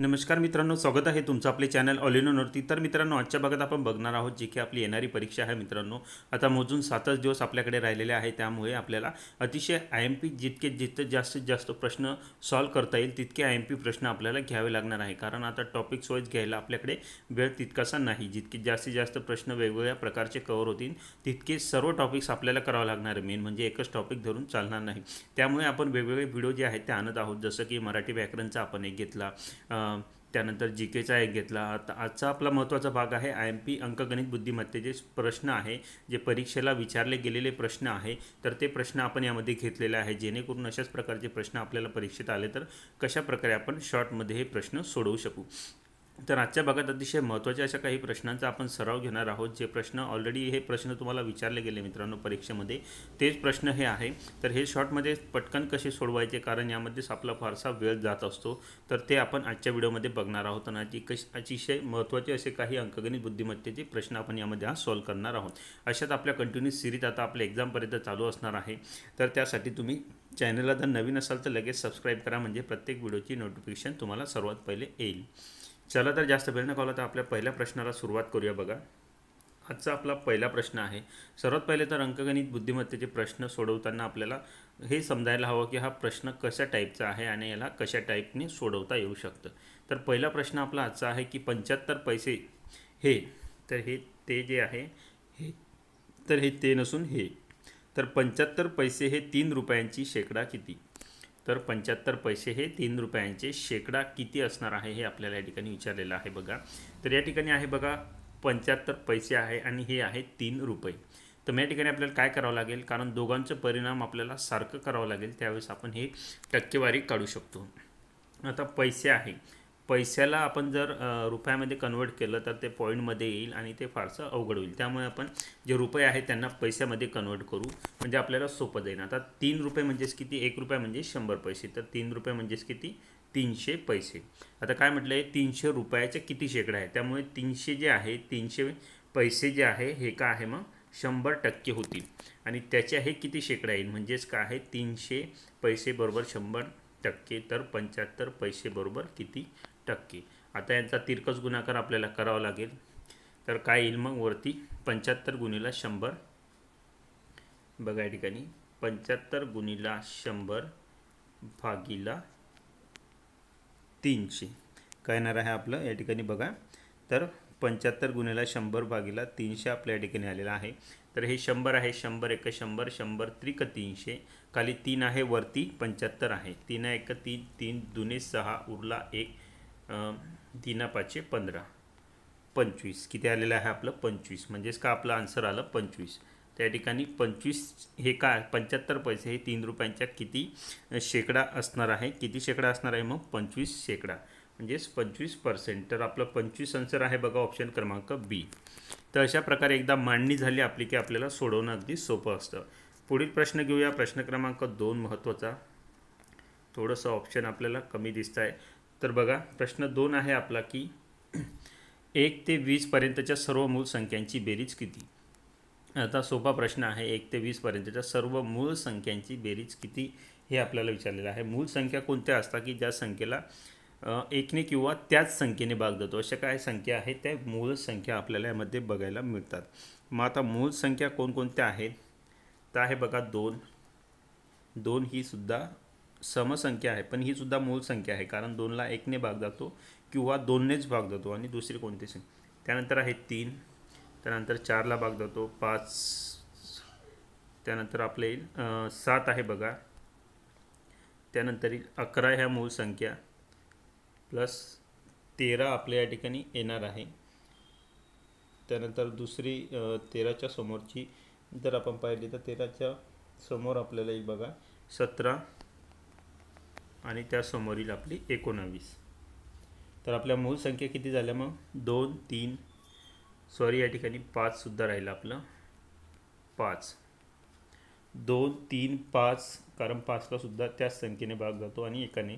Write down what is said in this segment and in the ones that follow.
नमस्कार मित्रांनो स्वागत आहे तुमचं आपले चॅनल ऑलिनोवरती तर मित्रांनो आजच्या भागात आपण बघणार आहोत जी की आपली येणारी परीक्षा आहे मित्रांनो आता मोजून सातच दिवस आपल्याकडे राहिलेले आहे त्यामुळे आपल्याला अतिशय आय एम पी जितके जितके जास्तीत जास्त प्रश्न सॉल्व करता येईल तितके आय एम पी प्रश्न आपल्याला घ्यावे लागणार आहे कारण आता टॉपिक्स वाईज घ्यायला आपल्याकडे वेळ तितकासा नाही जितके जास्तीत जास्त प्रश्न वेगवेगळ्या प्रकारचे कवर होतील तितके सर्व टॉपिक्स आपल्याला करावं लागणार आहे मेन म्हणजे एकच टॉपिक धरून चालणार नाही त्यामुळे आपण वेगवेगळे व्हिडिओ जे आहेत ते आणत आहोत जसं की मराठी व्याकरणचा आपण एक घेतला त्यानंतर जी केचा एक घेतला आता आजचा आपला महत्त्वाचा भाग आहे आय एम पी अंकगणित बुद्धिमत्तेचे प्रश्न आहे जे परीक्षेला विचारले गेलेले प्रश्न आहे तर ते प्रश्न आपण यामध्ये घेतलेले आहे जेणेकरून अशाच प्रकारचे प्रश्न आपल्याला परीक्षेत आले तर कशाप्रकारे आपण शॉर्टमध्ये हे प्रश्न सोडवू शकू तर आजच्या भागात अतिशय महत्त्वाच्या अशा काही प्रश्नांचा आपण सराव घेणार आहोत जे प्रश्न ऑलरेडी हे प्रश्न तुम्हाला विचारले गेले मित्रांनो परीक्षेमध्ये तेच प्रश्न हे आहे तर हे शॉर्टमध्ये पटकन कसे सोडवायचे कारण यामध्येच आपला फारसा वेळ जात असतो तर ते आपण आजच्या व्हिडिओमध्ये बघणार आहोत आणि अति कश अतिशय महत्त्वाचे असे काही अंकगणित बुद्धिमत्तेचे प्रश्न आपण यामध्ये आज सॉल्व करणार आहोत अशात आपल्या कंटिन्यू सिरीज आता आपल्या एक्झामपर्यंत चालू असणार आहे तर त्यासाठी तुम्ही चॅनलला जर नवीन असाल तर लगेच सबस्क्राईब करा म्हणजे प्रत्येक व्हिडिओची नोटिफिकेशन तुम्हाला सर्वात पहिले येईल चला तर जास्त वेळ न कॉल तर आपल्या पहिल्या प्रश्नाला सुरुवात करूया बघा आजचा आपला पहिला प्रश्न आहे सर्वात पहिले तर अंकगणित बुद्धिमत्तेचे प्रश्न सोडवताना आपल्याला हे समजायला हवं की हा प्रश्न कशा टाईपचा आहे आणि याला कशा टाईपने सोडवता येऊ शकतं तर पहिला प्रश्न आपला आजचा आहे की पंच्याहत्तर पैसे हे तर हे ते जे आहे हे तर हे ते नसून हे तर पंच्याहत्तर पैसे हे तीन रुपयांची शेकडा किती तर पंच्याहत्तर पैसे हे तीन रुपयांचे शेकडा किती असणार आहे हे आपल्याला या ठिकाणी विचारलेलं आहे बघा तर या ठिकाणी आहे बघा पंच्याहत्तर पैसे आहे आणि हे आहे तीन रुपये तर मग या ठिकाणी आपल्याला काय करावं लागेल कारण दोघांचं परिणाम आपल्याला सारखं करावं लागेल त्यावेळेस आपण हे टक्केवारी काढू शकतो आता पैसे आहे पैशाला आपण जर रुपयामध्ये कन्वर्ट केलं तर ते पॉईंटमध्ये येईल आणि ते फारसं अवघड होईल त्यामुळे आपण जे रुपये आहेत त्यांना पैशामध्ये कन्वर्ट करू म्हणजे आपल्याला सोपं जाईल आता तीन रुपये म्हणजेच किती एक रुपये म्हणजे शंभर पैसे तर तीन रुपये म्हणजेच किती तीनशे पैसे आता काय म्हटलं आहे तीनशे रुपयाचे किती शेकडा आहे त्यामुळे तीनशे जे आहे तीनशे पैसे जे आहे हे का आहे मग शंभर टक्के होतील आणि त्याच्या हे किती शेकडा येईल म्हणजेच काय आहे तीनशे पैसे बरोबर शंभर टक्के तर पंच्याहत्तर पैसे बरोबर किती टक्के आता यांचा तिरकस गुणाकार आपल्याला करावा लागेल तर काय येईल मग वरती पंच्याहत्तर गुणीला शंभर बघा या ठिकाणी पंच्याहत्तर गुणीला शंभर भागीला तीनशे काय येणार आहे आपलं या ठिकाणी बघा तर पंच्याहत्तर गुन्ह्याला शंभर भागीला तीनशे आपल्या या ठिकाणी आलेलं आहे तर हे शंभर आहे शंभर एक शंभर शंभर त्रिक तीनशे खाली तीन आहे वरती पंच्याहत्तर आहे तीन एक तीन तीन दुने सहा उरला एक दिना पाचशे पंधरा पंचवीस किती आलेलं आहे आपलं पंचवीस म्हणजेच का आपलं आन्सर आलं पंचवीस त्या ठिकाणी पंचवीस हे काय पंच्याहत्तर पैसे हे तीन रुपयांच्या किती शेकडा असणार आहे किती शेकडा असणार आहे मग पंचवीस शेकडा म्हणजेच पंचवीस पर्सेंट तर आपलं पंचवीस आन्सर आहे बघा ऑप्शन क्रमांक बी तर अशा प्रकारे एकदा मांडणी झाली आपली की आपल्याला सोडवणं अगदी सोपं असतं पुढील प्रश्न घेऊया प्रश्न क्रमांक दोन महत्त्वाचा थोडंसं ऑप्शन आपल्याला कमी दिसत आहे तर बघा प्रश्न दोन आहे आपला की एक ते वीसपर्यंतच्या सर्व मूळ संख्यांची बेरीज किती आता सोपा प्रश्न आहे एक ते वीसपर्यंतच्या सर्व मूळ संख्यांची बेरीज किती हे आपल्याला विचारलेलं आहे मूळ संख्या कोणत्या असतात की ज्या संख्येला एकने किंवा त्याच संख्येने भाग देतो अशा काय संख्या आहेत त्या मूळ संख्या आपल्याला यामध्ये बघायला मिळतात मग आता मूळ संख्या कोणकोणत्या आहेत तर आहे बघा दोन दोन ही सुद्धा समसंख्या आहे पण ही सुद्धा मूळ संख्या आहे कारण दोनला एकने भाग जातो किंवा दोननेच भाग जातो आणि दुसरी कोणती संख्या त्यानंतर आहे तीन त्यानंतर चारला भाग जातो पाच त्यानंतर आपले सात आहे बघा त्यानंतर अकरा ह्या मूळ संख्या प्लस तेरा आपल्या या ठिकाणी येणार आहे त्यानंतर दुसरी तेराच्या समोरची जर आपण पाहिली तर तेराच्या समोर आपल्याला एक बघा सतरा आणि त्यासमोरील आपली एकोणावीस तर आपल्या मूळ संख्या किती झाल्या मग दोन तीन सॉरी या ठिकाणी पाचसुद्धा राहिलं आपलं पाच दोन तीन पाच कारण पाचलासुद्धा त्याच संख्येने भाग जातो आणि एकाने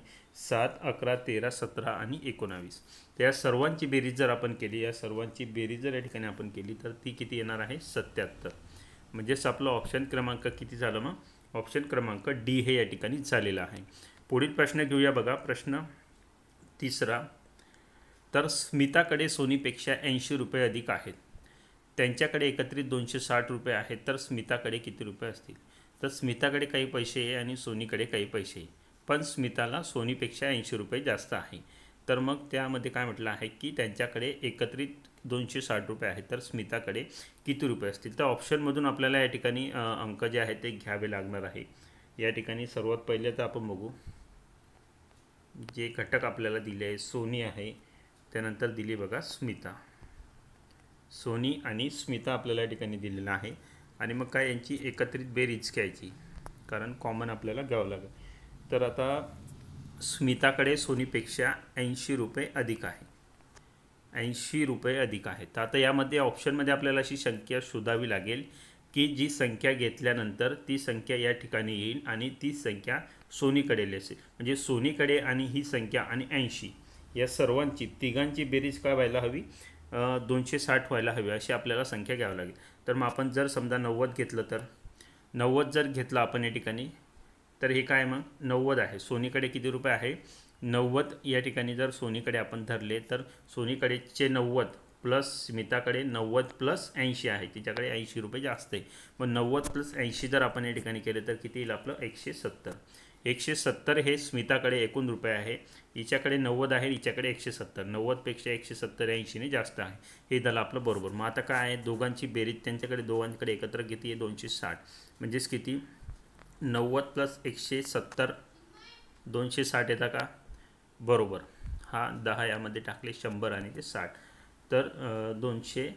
सात अकरा तेरा सतरा आणि एकोणावीस तर या सर्वांची बेरीज जर आपण केली या सर्वांची बेरीज जर या ठिकाणी आपण केली तर ती किती येणार आहे सत्याहत्तर म्हणजेच आपलं ऑप्शन क्रमांक किती झालं मग ऑप्शन क्रमांक डी हे या ठिकाणी झालेला आहे पुढील प्रश्न घेऊया बघा प्रश्न तिसरा तर स्मिताकडे सोनीपेक्षा ऐंशी रुपये अधिक आहेत त्यांच्याकडे एकत्रित दोनशे साठ रुपये आहेत तर स्मिताकडे किती रुपये असतील तर स्मिताकडे काही पैसे आहे आणि सोनीकडे काही पैसे आहे पण स्मिताला सोनीपेक्षा ऐंशी रुपये जास्त आहे तर मग त्यामध्ये काय म्हटलं आहे की त्यांच्याकडे एकत्रित दोनशे साठ रुपये आहेत तर स्मिताकडे किती रुपये असतील तर ऑप्शनमधून आपल्याला या ठिकाणी अंक जे आहेत ते घ्यावे लागणार आहे या ठिकाणी सर्वात पहिले तर आपण बघू जे घटक आपल्याला दिले आहे सोनी आहे त्यानंतर दिली बघा स्मिता सोनी आणि स्मिता आपल्याला या ठिकाणी दिलेला आहे आणि मग काय यांची एकत्रित बेरीज घ्यायची कारण कॉमन आपल्याला घ्यावं लागेल तर आता स्मिताकडे सोनीपेक्षा ऐंशी रुपये अधिक आहे ऐंशी रुपये अधिक आहे तर आता यामध्ये ऑप्शनमध्ये आपल्याला अशी संख्या शोधावी लागेल की जी संख्या घेतल्यानंतर ती संख्या या ठिकाणी येईल आणि ती संख्या सोनीकडे लेसे म्हणजे सोनीकडे आणि ही संख्या आणि ऐंशी या सर्वांची तिघांची बेरीज काय व्हायला हवी दोनशे साठ व्हायला हवी अशी आपल्याला संख्या घ्यावी लागेल तर मग आपण जर समजा नव्वद घेतलं तर नव्वद जर घेतलं आपण या ठिकाणी तर हे काय मग नव्वद आहे सोनीकडे किती रुपये आहे नव्वद या ठिकाणी जर सोनीकडे आपण धरले तर सोनीकडेचे नव्वद प्लस स्मिताकडे नव्वद प्लस ऐंशी आहे तिच्याकडे ऐंशी रुपये जास्त आहे मग नव्वद प्लस ऐंशी जर आपण या ठिकाणी केले तर किती येईल आपलं एकशे सत्तर एकशे सत्तर हे स्मिताकडे एकूण रुपये आहे हिच्याकडे नव्वद आहे हिच्याकडे एकशे सत्तर नव्वदपेक्षा एकशे सत्तर ऐंशीने जास्त आहे हे झालं आपलं बरोबर मग आता काय आहे दोघांची बेरीज त्यांच्याकडे दोघांकडे एकत्र किती आहे दोनशे साठ म्हणजेच किती नव्वद प्लस एकशे सत्तर दोनशे साठ येता का बरोबर हा दहा यामध्ये टाकले शंभर आणि ते साठ तर दोनशे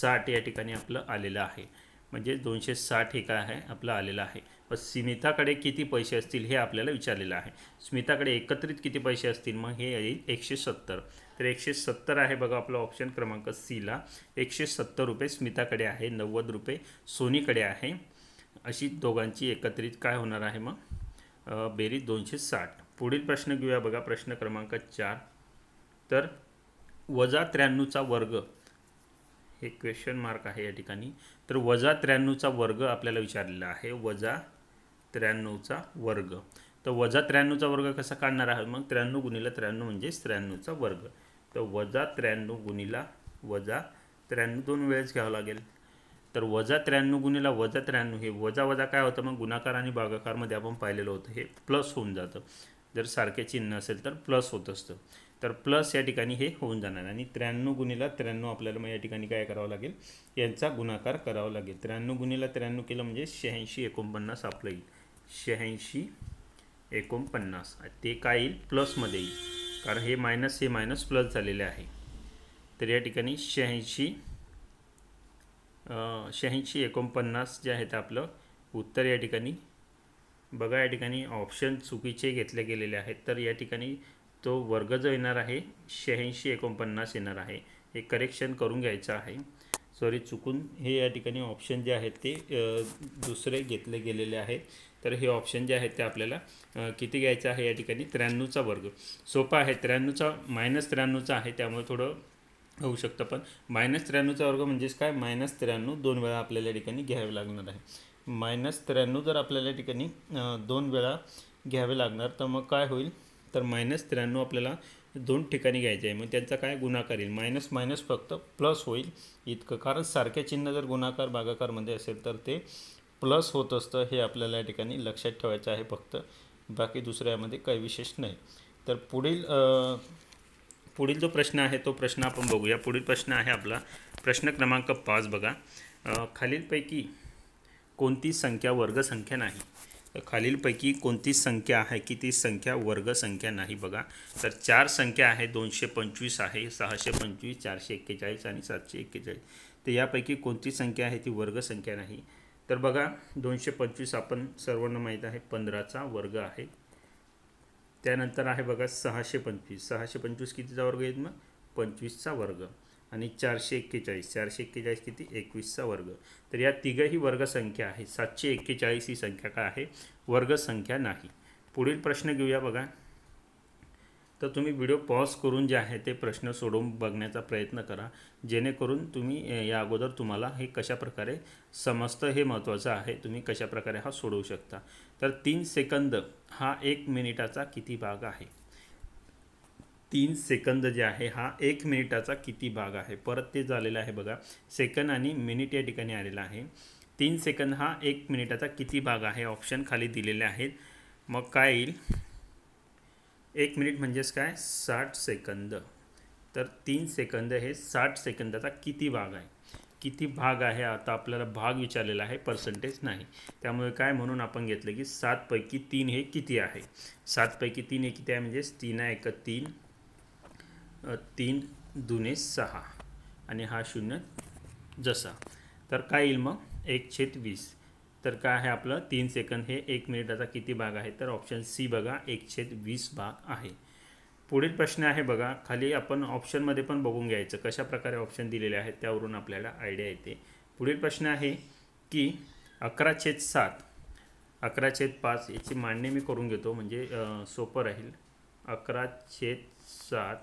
साठ या ठिकाणी आपलं आलेलं आहे म्हणजे दोनशे साठ हे काय आहे आपलं आलेलं आहे स्मिताकडे किती पैसे असतील हे आपल्याला विचारलेलं आहे स्मिताकडे एकत्रित किती पैसे असतील मग हे येईल एकशे सत्तर तर एकशे सत्तर आहे बघा आपला ऑप्शन क्रमांक सीला एकशे सत्तर रुपये स्मिताकडे आहे नव्वद रुपये सोनीकडे आहे अशी दोघांची एकत्रित काय होणार आहे मग बेरीज दोनशे साठ पुढील प्रश्न घेऊया बघा प्रश्न क्रमांक चार तर वजा त्र्याण्णवचा वर्ग हे क्वेश्चन मार्क आहे या ठिकाणी तर वजा त्र्याण्णवचा वर्ग आपल्याला विचारलेला आहे वजा त्र्याण्णवचा वर्ग तर वजा त्र्याण्णवचा वर्ग कसा काढणार आहे मग त्र्याण्णव गुणिला त्र्याण्णव म्हणजेच त्र्याण्णवचा वर्ग तर वजा त्र्याण्णव गुणिला वजा त्र्याण्णव दोन वेळेस घ्यावं लागेल तर वजा त्र्याण्णव गुणिला वजा त्र्याण्णव हे वजा वजा काय होतं मग गुणाकार आणि भागाकारमध्ये आपण पाहिलेलं होतं हे प्लस होऊन जातं जर सारखे चिन्ह असेल तर प्लस होत असतं तर प्लस या ठिकाणी हे होऊन जाणार आणि त्र्याण्णव गुणिला त्र्याण्णव आपल्याला मग या ठिकाणी काय करावं लागेल यांचा गुणाकार करावा लागेल त्र्याण्णव गुणिला त्र्याण्णव केलं म्हणजे शहाऐंशी एकोणपन्नास आपलं येईल शहाऐंशी एकोणपन्नास ते काय येईल प्लसमध्ये येईल कारण हे मायनस हे मायनस प्लस झालेले आहे तर या ठिकाणी शहाऐंशी शहाऐंशी एकोणपन्नास जे आहेत आपलं उत्तर या ठिकाणी बघा या ठिकाणी ऑप्शन चुकीचे घेतले गेलेले आहेत तर या ठिकाणी तो वर्ग जो येणार आहे शहाऐंशी एकोणपन्नास येणार आहे हे करेक्शन करून घ्यायचं आहे सॉरी चुकून हे या ठिकाणी ऑप्शन जे आहेत ते दुसरे घेतले गेलेले आहेत तर हे ऑप्शन जे आहेत ते आपल्याला किती घ्यायचं आहे या ठिकाणी त्र्याण्णवचा वर्ग सोपा आहे त्र्याण्णवचा मायनस त्र्याण्णवचा आहे त्यामुळे थोडं होऊ शकतं पण मायनस त्र्याण्णवचा वर्ग म्हणजेच काय मायनस त्र्याण्णव दोन वेळा आपल्याला या ठिकाणी घ्यावे लागणार आहे मायनस त्र्याण्णव जर आपल्याला या ठिकाणी दोन वेळा घ्यावे लागणार तर मग काय होईल तर मायनस त्र्याण्णव आपल्याला दोन ठिकाणी घ्यायचे आहे मग त्यांचा काय गुणाकार येईल मायनस मायनस फक्त प्लस होईल इतकं कारण सारख्या चिन्ह जर गुणाकार भागाकारमध्ये असेल तर ते प्लस होत असतं हे आपल्याला या ठिकाणी लक्षात ठेवायचं आहे फक्त बाकी दुसऱ्यामध्ये काही विशेष नाही तर पुढील पुढील जो प्रश्न आहे तो प्रश्न आपण बघूया पुढील प्रश्न आहे आपला प्रश्न क्रमांक पाच बघा खालीलपैकी कोणती संख्या वर्गसंख्या नाही तर खालीलपैकी कोणती संख्या आहे की ती संख्या वर्ग संख्या नाही बघा तर चार संख्या आहे दोनशे पंचवीस आहे सहाशे पंचवीस चारशे एक्केचाळीस आणि सातशे एक्केचाळीस तर यापैकी कोणती संख्या आहे ती वर्ग संख्या नाही तर बघा दोनशे पंचवीस आपण सर्वांना माहीत आहे पंधराचा वर्ग आहे त्यानंतर आहे बघा सहाशे पंचवीस सहाशे पंचवीस कितीचा वर्ग येत मग पंचवीसचा वर्ग आणि चारशे एक्केचाळीस चारशे एक्केचाळीस किती एकवीसचा वर्ग तर या तिघही वर्गसंख्या आहे सातशे एक्केचाळीस ही संख्या काय आहे वर्गसंख्या नाही पुढील प्रश्न घेऊया बघा तर तुम्ही व्हिडिओ पॉज करून जे आहे ते प्रश्न सोडवून बघण्याचा प्रयत्न करा जेणेकरून तुम्ही या अगोदर तुम्हाला हे कशाप्रकारे समजतं हे महत्त्वाचं आहे तुम्ही कशाप्रकारे हा सोडवू शकता तर तीन सेकंद हा एक मिनिटाचा किती भाग आहे तीन सेकंद जे आहे हा एक मिनिटाचा किती भाग आहे परत ते झालेलं आहे बघा सेकंद आणि मिनिट या ठिकाणी आलेला आहे तीन सेकंद हा एक मिनिटाचा किती भाग आहे ऑप्शन खाली दिलेले आहेत मग काय येईल एक मिनिट म्हणजेच काय साठ सेकंद तर तीन सेकंद हे साठ सेकंदाचा किती भाग आहे किती भाग आहे आता आपल्याला भाग विचारलेला आहे पर्सेंटेज नाही त्यामुळे काय म्हणून आपण घेतलं की सातपैकी तीन हे किती आहे सातपैकी तीन हे किती आहे म्हणजेच तीन आहे एक तीन तीन दुने सहा आणि हा शून्य जसा तर काय येईल मग एक छेद वीस तर काय आहे आपलं तीन सेकंद हे एक मिनिटाचा किती भाग आहे तर ऑप्शन सी बघा एक छेद वीस भाग आहे पुढील प्रश्न आहे बघा खाली आपण ऑप्शनमध्ये पण बघून घ्यायचं कशा प्रकारे ऑप्शन दिलेले आहेत त्यावरून आपल्याला आयडिया येते पुढील प्रश्न आहे की अकरा छेद सात अकरा छेद पाच याची मांडणी मी करून घेतो म्हणजे सोपं राहील अकरा छेद सात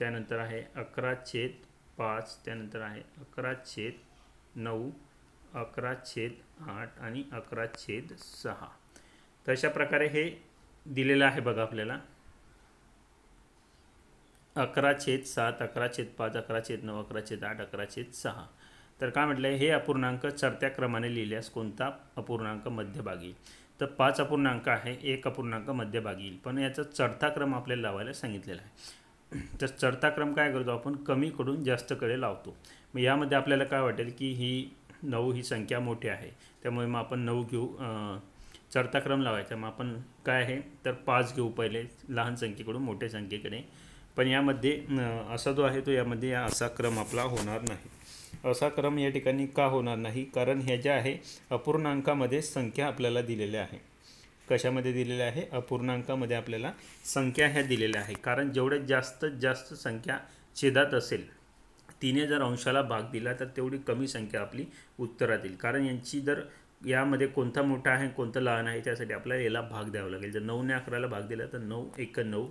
त्यानंतर आहे अकरा छेद पाच त्यानंतर आहे अकरा छेद नऊ अकरा छेद आठ आणि अकरा छेद सहा तर अशा प्रकारे हे दिलेलं आहे बघा आपल्याला अकरा छेद सात अकरा छेद पाच अकरा छेद नऊ अकरा छेद आठ अकरा छेद सहा तर काय म्हटलं हे अपूर्णांक चढत्या क्रमाने लिहिल्यास कोणता अपूर्णांक मध्यभागी तर पाच अपूर्णांक आहे एक अपूर्णांक मध्यभागी येईल पण याचा चढता क्रम आपल्याला लावायला सांगितलेला आहे तर चढता क्रम काय करतो आपण कमीकडून जास्तकडे लावतो मग यामध्ये आपल्याला काय वाटेल की ही नऊ ही संख्या मोठी आहे त्यामुळे मग आपण नऊ घेऊ चढता क्रम लावायचा मग आपण काय आहे तर पाच घेऊ पहिले लहान संख्येकडून मोठ्या संख्येकडे पण यामध्ये असा जो आहे तो यामध्ये असा क्रम आपला होणार नाही असा क्रम या ठिकाणी का होणार नाही कारण हे जे आहे अपूर्णांकामध्ये संख्या आपल्याला दिलेल्या आहे कशामध्ये दिलेलं आहे अपूर्णांकामध्ये आपल्याला संख्या ह्या दिलेल्या आहे कारण जेवढ्या जास्त जास्त संख्या छेदात असेल तिने जर अंशाला भाग दिला तर तेवढी कमी संख्या आपली उत्तरात येईल कारण यांची जर यामध्ये कोणता मोठा आहे कोणता लहान आहे त्यासाठी आपल्याला याला भाग द्यावा लागेल जर नऊने अकराला भाग दिला तर नऊ एक नऊ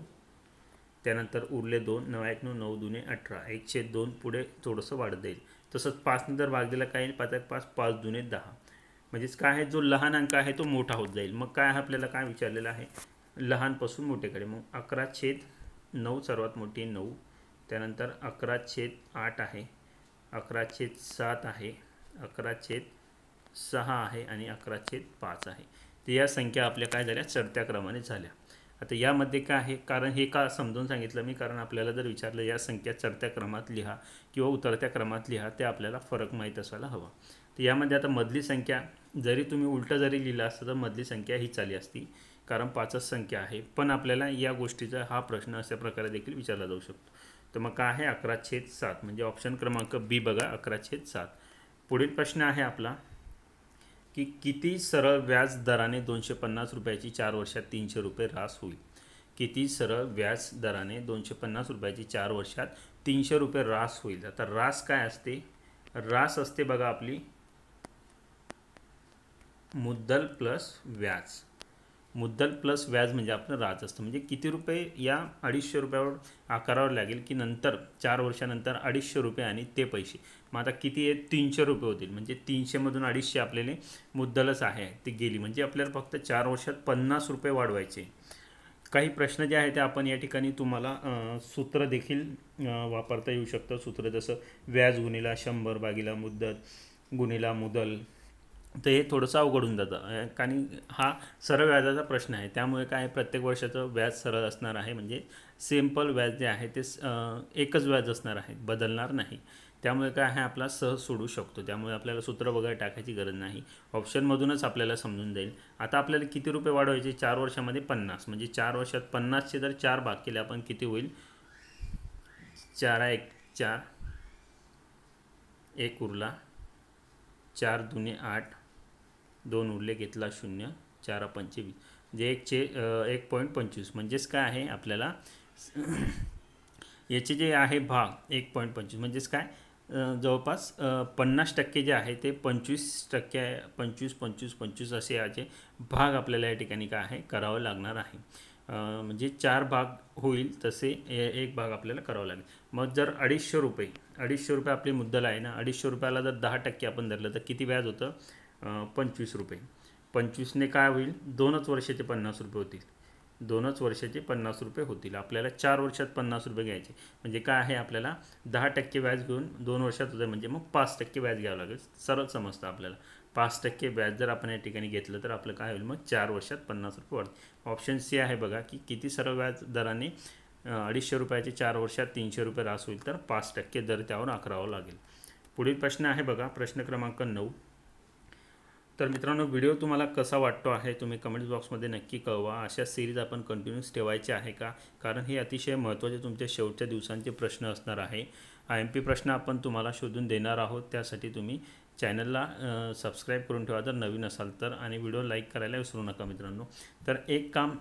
त्यानंतर उरले दोन नऊ एक नऊ नऊ दुने अठरा एकशे दोन पुढे थोडंसं वाढत जाईल तसंच पाचने जर भाग दिला काय पाच एक पाच पाच दुने दहा म्हणजेच काय आहे जो लहान अंक आहे तो मोठा होत जाईल मग काय आपल्याला काय विचारलेलं आहे लहानपासून मोठेकडे मग अकरा छेद नऊ सर्वात मोठी नऊ त्यानंतर अकरा छेद आठ आहे अकरा छेद सात आहे अकरा छेद सहा आहे आणि अकरा छेद पाच आहे तर या संख्या आपल्या काय झाल्या चढत्या क्रमाने झाल्या आता यामध्ये काय आहे कारण हे का समजून सांगितलं मी कारण आपल्याला जर विचारलं या संख्या चढत्या क्रमात लिहा किंवा उतरत्या क्रमात लिहा ते आपल्याला फरक माहीत असायला हवा तर यामध्ये आता मधली संख्या जरी तुम्ही उलटं जरी लिहिलं असतं तर मधली संख्या ही चाली असती कारण पाचच संख्या आहे पण आपल्याला या गोष्टीचा हा प्रश्न अशा प्रकारे देखील विचारला जाऊ शकतो तर मग काय आहे अकरा छेद सात म्हणजे ऑप्शन क्रमांक बी बघा अकरा छेद सात पुढील प्रश्न आहे आपला की किती सरळ व्याज दराने दोनशे पन्नास रुपयाची चार वर्षात तीनशे रुपये रास होईल किती सरळ व्याज दराने दोनशे पन्नास रुपयाची चार वर्षात तीनशे रुपये रास होईल आता रास काय असते रास असते बघा आपली मुद्दल प्लस व्याज मुद्दल प्लस व्याज म्हणजे आपलं राहत असतं म्हणजे किती रुपये या अडीचशे रुपयावर आकारावर लागेल की नंतर चार वर्षानंतर अडीचशे रुपये आणि ते पैसे मग आता किती आहे तीनशे रुपये होतील म्हणजे तीनशेमधून अडीचशे आपल्याले मुद्दलच आहे ती गेली म्हणजे आपल्याला फक्त चार वर्षात पन्नास रुपये वाढवायचे काही प्रश्न जे आहेत ते आपण या ठिकाणी तुम्हाला सूत्र देखील वापरता येऊ शकतं सूत्र जसं व्याज गुणिला शंभर बागीला मुद्दत गुणिला मुदल तर हे थोडंसं अवघड होऊन जातं कारण हा सरळ व्याजाचा प्रश्न आहे त्यामुळे काय प्रत्येक वर्षाचं व्याज सरळ असणार आहे म्हणजे सिम्पल व्याज जे आहे ते एकच व्याज असणार आहे बदलणार नाही त्यामुळे काय आहे आपला सहज सोडू शकतो त्यामुळे आपल्याला सूत्र वगैरे टाकायची गरज नाही ऑप्शनमधूनच आपल्याला समजून जाईल आता आपल्याला किती रुपये वाढवायचे चार वर्षामध्ये पन्नास म्हणजे चार वर्षात पन्नासचे जर चार भाग केले आपण किती होईल चार एक चार एक उरला चार दुने आठ दोन उरले घेतला शून्य चार पंचवीस जे चे एक पॉईंट पंचवीस म्हणजेच काय आहे आपल्याला याचे जे आहे भाग एक पॉईंट पंचवीस म्हणजेच काय जवळपास पन्नास टक्के जे आहे ते पंचवीस टक्के पंचवीस पंचवीस पंचवीस असे याचे भाग आपल्याला या ठिकाणी काय आहे करावं लागणार आहे म्हणजे चार भाग होईल तसे एक भाग आपल्याला करावा लागेल मग जर अडीचशे रुपये अडीचशे रुपये आपली मुद्दल आहे ना अडीचशे रुपयाला जर दहा टक्के आपण धरलं तर किती व्याज होतं पंचवीस रुपये पंचवीसने काय होईल दोनच वर्षाचे पन्नास रुपये होतील दोनच वर्षाचे पन्नास रुपये होतील आपल्याला चार वर्षात पन्नास रुपये घ्यायचे म्हणजे काय आहे आपल्याला दहा टक्के व्याज घेऊन दोन वर्षात होतं म्हणजे मग पाच टक्के व्याज घ्यावं लागेल सरळ समजतं आपल्याला पाच टक्के व्याज जर आपण या ठिकाणी घेतलं तर आपलं काय होईल मग चार वर्षात पन्नास रुपये वाढते ऑप्शन सी आहे बघा की किती सरळ व्याज दराने अडीचशे रुपयाचे चार वर्षात तीनशे रुपये रास होईल तर पाच टक्के दर त्यावर आकारावा लागेल पुढील प्रश्न आहे बघा प्रश्न क्रमांक नऊ तर मित्रांनो व्हिडिओ तुम्हाला कसा वाटतो आहे तुम्ही कमेंट बॉक्समध्ये नक्की कळवा अशा सिरीज आपण कंटिन्यूस ठेवायचे आहे का कारण हे अतिशय महत्त्वाचे तुमच्या शेवटच्या दिवसांचे प्रश्न असणार आहे आय एम पी प्रश्न आपण तुम्हाला शोधून देणार आहोत त्यासाठी तुम्ही चॅनलला सबस्क्राईब करून ठेवा जर नवीन असाल तर आणि व्हिडिओ लाईक करायला विसरू नका मित्रांनो तर एक काम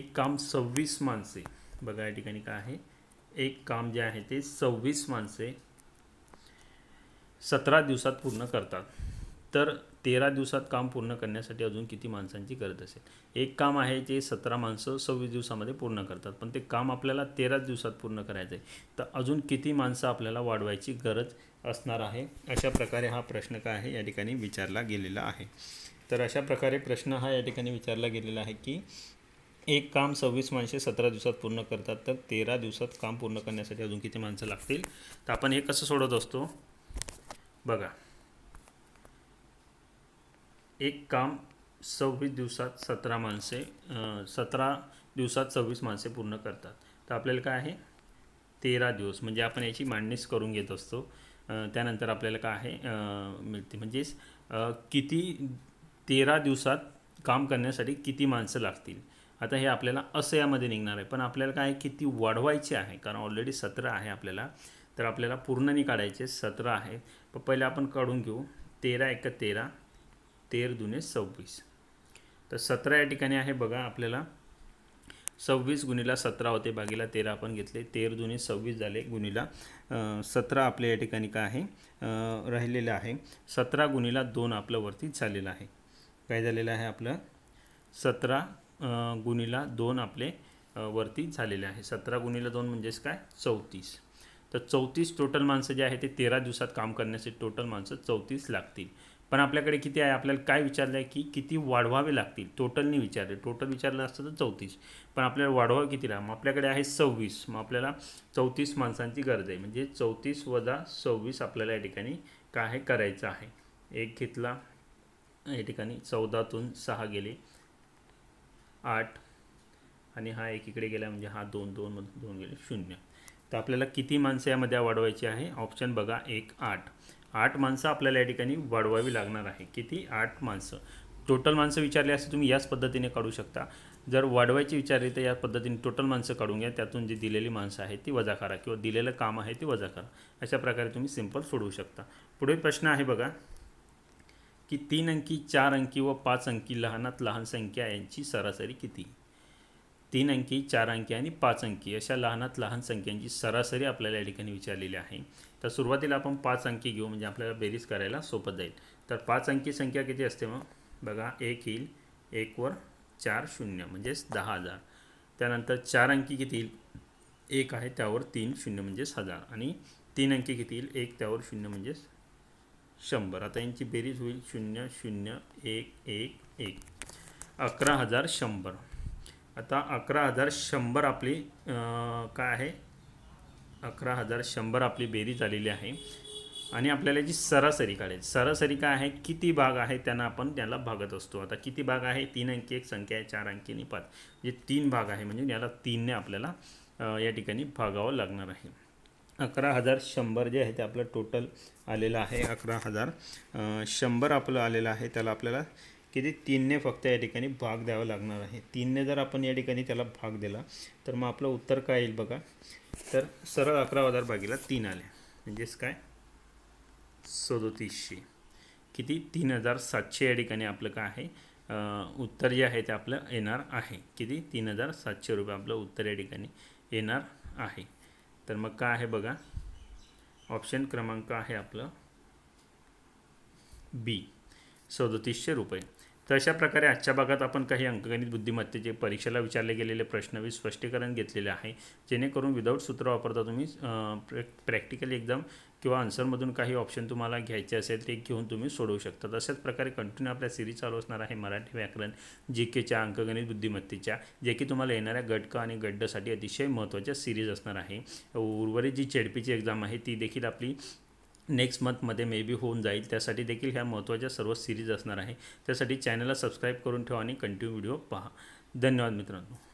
एक काम सव्वीस माणसे बघा या ठिकाणी काय आहे एक काम जे आहे ते सव्वीस माणसे सतरा दिवसात पूर्ण करतात तर तेरा दिवसात काम पूर्ण करण्यासाठी अजून किती माणसांची गरज असेल एक काम आहे जे सतरा माणसं सव्वीस दिवसामध्ये पूर्ण करतात पण ते काम आपल्याला तेराच दिवसात पूर्ण करायचं आहे तर अजून किती माणसं आपल्याला वाढवायची गरज असणार आहे अशा प्रकारे हा प्रश्न काय आहे या ठिकाणी विचारला गेलेला आहे तर अशा प्रकारे प्रश्न हा या ठिकाणी विचारला गेलेला आहे की एक काम सव्वीस माणसे सतरा दिवसात पूर्ण करतात तर तेरा दिवसात काम पूर्ण करण्यासाठी अजून किती माणसं लागतील तर आपण हे कसं सोडत असतो बघा एक काम सव्वीस दिवसात सतरा माणसे सतरा दिवसात सव्वीस माणसे पूर्ण करतात तर आपल्याला काय आहे तेरा दिवस म्हणजे आपण याची मांडणीच करून घेत असतो त्यानंतर आपल्याला काय आहे मिळते म्हणजेच किती तेरा दिवसात काम करण्यासाठी किती माणसं लागतील आता हे आपल्याला असं यामध्ये निघणार आहे पण आपल्याला काय किती वाढवायचे आहे कारण ऑलरेडी सतरा आहे आपल्याला तर आपल्याला पूर्णनी काढायचे सतरा आहे पण पहिले आपण काढून घेऊ तेरा एक तेरा तेर दुने सव्वीस तर सतरा या ठिकाणी आहे बघा आपल्याला सव्वीस गुणीला सतरा होते बागेला तेरा आपण घेतले तेर दुने सव्वीस झाले गुणीला सतरा आपल्या या ठिकाणी काय आहे राहिलेलं आहे सतरा गुणीला दोन आपलं वरती झालेलं आहे काय झालेलं आहे आपलं सतरा गुणीला दोन आपले वरती झालेले आहे सतरा गुणीला दोन म्हणजेच काय चौतीस तर चौतीस टोटल माणसं जे आहे ते तेरा दिवसात काम करण्यासाठी टोटल माणसं चौतीस लागतील पण आपल्याकडे किती आहे आपल्याला काय विचारलं आहे की किती वाढवावे लागतील टोटलने विचारले टोटल विचारलं असतं तर चौतीस पण आपल्याला वाढवावं किती राहा मग आपल्याकडे आहे सव्वीस मग आपल्याला चौतीस माणसांची गरज आहे म्हणजे चौतीस वजा सव्वीस आपल्याला या ठिकाणी काय करायचं आहे एक घेतला या ठिकाणी चौदातून सहा गेले आठ आणि हा एक इकडे गेला म्हणजे हा दोन मधून दोन गेले शून्य तर आपल्याला किती माणसं यामध्ये वाढवायची आहे ऑप्शन बघा एक आठ आठ माणसं आपल्याला या ठिकाणी वाढवावी लागणार आहे किती आठ माणसं टोटल माणसं विचारली असं तुम्ही याच पद्धतीने काढू शकता जर वाढवायची विचारली तर या पद्धतीने टोटल माणसं काढून घ्या त्यातून जी दिलेली माणसं आहेत ती वजा करा किंवा दिलेलं काम आहे ते वजा करा अशा प्रकारे तुम्ही सिंपल सोडवू शकता पुढील प्रश्न आहे बघा की तीन अंकी चार अंकी व पाच अंकी लहानात लहान संख्या यांची सरासरी किती तीन अंकी चार अंकी आणि पाच अंकी अशा लहानात लहान संख्यांची सरासरी आपल्याला या ठिकाणी विचारलेली आहे तर सुरुवातीला आपण पाच अंकी घेऊ म्हणजे आपल्याला बेरीज करायला सोपं जाईल तर पाच अंकी संख्या किती असते मग बघा एक येईल एकवर चार शून्य म्हणजेच दहा हजार त्यानंतर चार अंकी किती येईल एक आहे त्यावर तीन शून्य म्हणजेच हजार आणि तीन अंकी किती येईल एक त्यावर शून्य म्हणजेच शंभर आता यांची बेरीज होईल शून्य शून्य एक एक एक अकरा हजार शंभर आता अकरा हजार शंभर आपली काय आहे अकरा हजार शंभर आपली बेरीज आलेली आहे आणि आपल्याला जी सरासरी काढायची सरासरी काय आहे किती भाग आहे त्यांना आपण त्याला भागत असतो आता किती भाग आहे तीन अंकी एक संख्या आहे चार अंकी आणि पाच म्हणजे तीन भाग आहे म्हणजे याला तीनने आपल्याला या ठिकाणी भागावं लागणार आहे अकरा हजार शंभर जे आहे ते आपलं टोटल आलेलं आहे अकरा हजार शंभर आपलं आलेलं आहे त्याला आपल्याला किती तीनने फक्त या ठिकाणी भाग द्यावा लागणार आहे तीनने जर आपण या ठिकाणी त्याला भाग दिला तर मग आपलं उत्तर काय येईल बघा तर सरळ अकरा हजार भागीला तीन आले म्हणजेच काय सदोतीसशे किती तीन हजार सातशे या ठिकाणी आपलं काय आहे उत्तर जे आहे ते आपलं येणार आहे किती तीन हजार सातशे रुपये आपलं उत्तर या ठिकाणी येणार आहे तर मग काय आहे बघा ऑप्शन क्रमांक आहे आपलं बी सदोतीसशे रुपये तर अशा प्रकारे आजच्या भागात आपण काही अंकगणित बुद्धिमत्तेचे परीक्षेला विचारले गेलेले प्रश्न वी स्पष्टीकरण घेतलेले आहे जेणेकरून विदाऊट सूत्र वापरता तुम्ही प्रॅक्टिकली प्रॅक्टिकल एक्झाम किंवा आन्सरमधून काही ऑप्शन तुम्हाला घ्यायचे असेल ते घेऊन तुम्ही सोडवू शकता तशाच प्रकारे कंटिन्यू आपल्या सिरीज चालू असणार आहे मराठी व्याकरण जी केच्या अंकगणित बुद्धिमत्तेच्या जे की तुम्हाला येणाऱ्या गटकं आणि गड्डसाठी अतिशय महत्त्वाच्या सिरीज असणार आहे उर्वरित जी चेडपीची एक्झाम आहे ती देखील आपली नेक्स्ट मंथमध्ये मे बी होऊन जाईल त्यासाठी देखील ह्या महत्त्वाच्या सर्व सिरीज असणार आहे त्यासाठी चॅनलला सबस्क्राईब करून ठेवा आणि कंटिन्यू व्हिडिओ पहा धन्यवाद मित्रांनो